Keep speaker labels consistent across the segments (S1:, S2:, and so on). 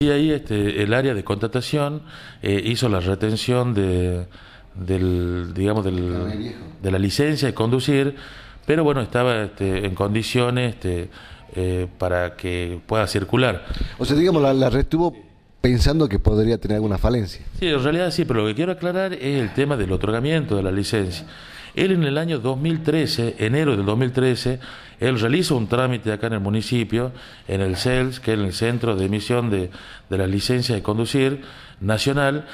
S1: Y ahí este, el área de contratación eh, hizo la retención de, del, digamos, de la licencia de conducir, pero bueno, estaba este, en condiciones este, eh, para que pueda circular. O sea, digamos, la, la
S2: retuvo pensando que podría tener alguna falencia.
S1: Sí, en realidad sí, pero lo que quiero aclarar es el tema del otorgamiento de la licencia. Él en el año 2013, enero del 2013, él realiza un trámite acá en el municipio, en el CELS, que es el Centro de Emisión de, de las Licencias de Conducir Nacional,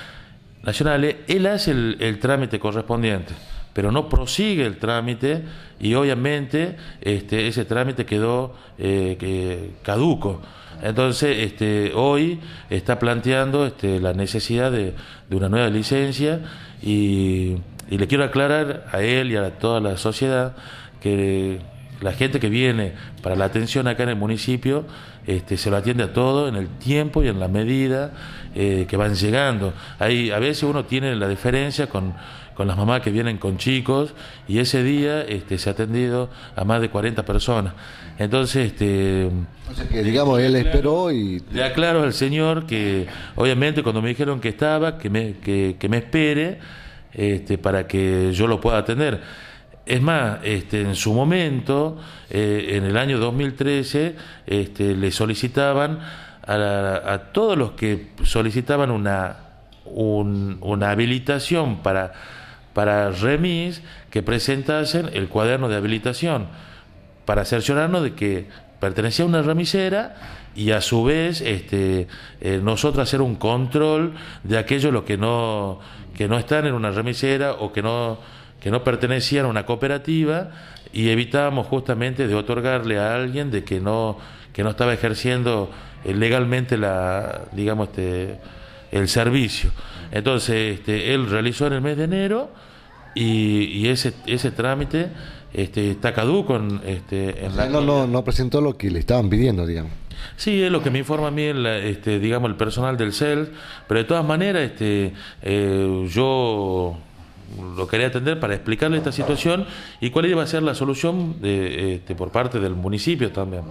S1: Nacionales, él hace el trámite correspondiente pero no prosigue el trámite y obviamente este, ese trámite quedó eh, caduco. Entonces, este, hoy está planteando este, la necesidad de, una nueva licencia y, y, le quiero aclarar a él y a toda la sociedad que la gente que viene para la atención acá en el municipio este, se lo atiende a todo en el tiempo y en la medida eh, que van llegando. ahí a veces uno tiene la diferencia con, las mamás que vienen con chicos y ese día este, se ha atendido a más de 40 personas. Entonces, este, digamos, él esperó y... Le aclaro al señor que obviamente cuando me dijeron que estaba, que me, que, me espere este, para que yo lo pueda atender es más, este, en su momento, eh, en el año 2013, este, le solicitaban a, todos los que solicitaban una, una habilitación para, para remis que presentasen el cuaderno de habilitación para cerciorarnos de que pertenecía a una remisera y a su vez este, eh, nosotros hacer un control de aquellos que no, que no están en una remisera o que no que no pertenecían a una cooperativa y evitábamos justamente de otorgarle a alguien de que no, que no estaba ejerciendo eh, legalmente la, digamos, este, el servicio. Entonces, este, él realizó en el mes de enero y, ese, ese trámite este, está caduco en, este,
S2: no, no, presentó lo que le estaban pidiendo, digamos.
S1: Sí, es lo que me informa a mí, el, este, digamos, el personal del CEL, pero de todas maneras, este, eh, yo lo quería atender para explicarle esta situación y cuál iba a ser la solución este, por parte del municipio también.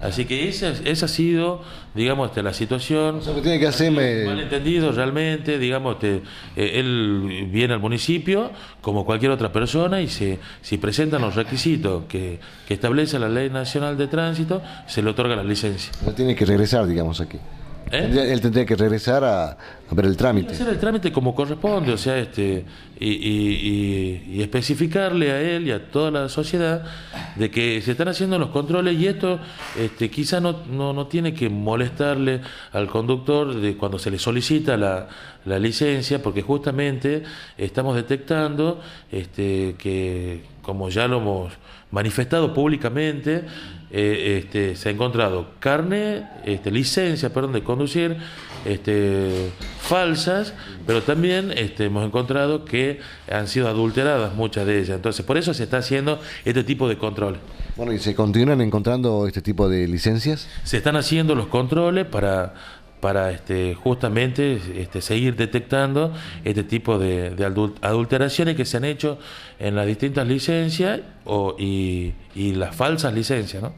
S1: Así que esa, ha sido, digamos, este, la situación. O sea, tiene que hacerme... Malentendido realmente, digamos, este, eh, él viene al municipio como cualquier otra persona y si presentan los requisitos que, establece la Ley Nacional de Tránsito, se le otorga la licencia.
S2: No tiene que regresar, digamos, aquí. ¿Eh? Él tendría que regresar a, el trámite.
S1: Hacer el trámite como corresponde, o sea, este, y, especificarle a él y a toda la sociedad de que se están haciendo los controles y esto este, quizá no, no, tiene que molestarle al conductor de cuando se le solicita la, la licencia, porque justamente estamos detectando este, que, como ya lo hemos manifestado públicamente, eh, este, se ha encontrado carne, este, licencia, perdón, de conducir, este, falsas, pero también este, hemos encontrado que han sido adulteradas muchas de ellas. Entonces, por eso se está haciendo este tipo de controles. Bueno, ¿y se continúan encontrando este tipo de licencias? Se están haciendo los controles para para este, justamente este, seguir detectando este tipo de, adulteraciones que se han hecho en las distintas licencias y, y las falsas licencias. ¿no?